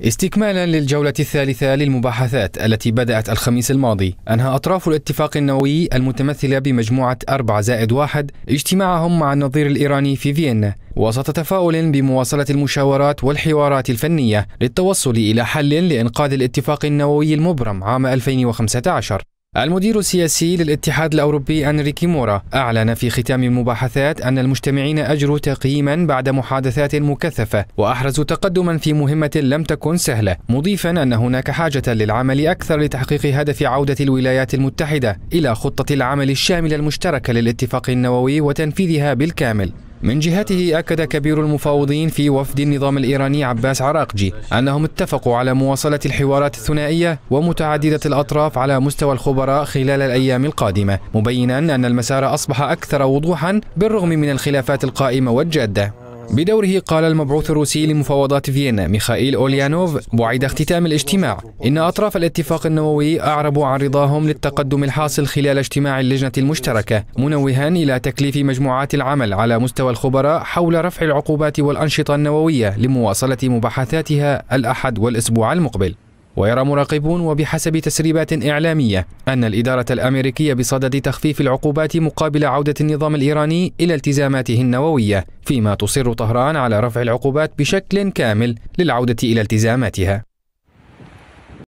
استكمالا للجولة الثالثة للمباحثات التي بدأت الخميس الماضي أنهى أطراف الاتفاق النووي المتمثلة بمجموعة أربعة زائد واحد اجتماعهم مع النظير الإيراني في فيينا وسط تفاؤل بمواصلة المشاورات والحوارات الفنية للتوصل إلى حل لإنقاذ الاتفاق النووي المبرم عام 2015 المدير السياسي للاتحاد الأوروبي أنريكي مورا أعلن في ختام المباحثات أن المجتمعين أجروا تقييما بعد محادثات مكثفة وأحرزوا تقدما في مهمة لم تكن سهلة مضيفا أن هناك حاجة للعمل أكثر لتحقيق هدف عودة الولايات المتحدة إلى خطة العمل الشاملة المشتركة للاتفاق النووي وتنفيذها بالكامل من جهته أكد كبير المفاوضين في وفد النظام الإيراني عباس عراقجي أنهم اتفقوا على مواصلة الحوارات الثنائية ومتعددة الأطراف على مستوى الخبراء خلال الأيام القادمة مبينا أن المسار أصبح أكثر وضوحا بالرغم من الخلافات القائمة والجادة بدوره قال المبعوث الروسي لمفاوضات فيينا ميخائيل أوليانوف بعد اختتام الاجتماع إن أطراف الاتفاق النووي أعربوا عن رضاهم للتقدم الحاصل خلال اجتماع اللجنة المشتركة منوها إلى تكليف مجموعات العمل على مستوى الخبراء حول رفع العقوبات والأنشطة النووية لمواصلة مباحثاتها الأحد والأسبوع المقبل ويرى مراقبون وبحسب تسريبات إعلامية أن الإدارة الأمريكية بصدد تخفيف العقوبات مقابل عودة النظام الإيراني إلى التزاماته النووية فيما تصر طهران على رفع العقوبات بشكل كامل للعودة إلى التزاماتها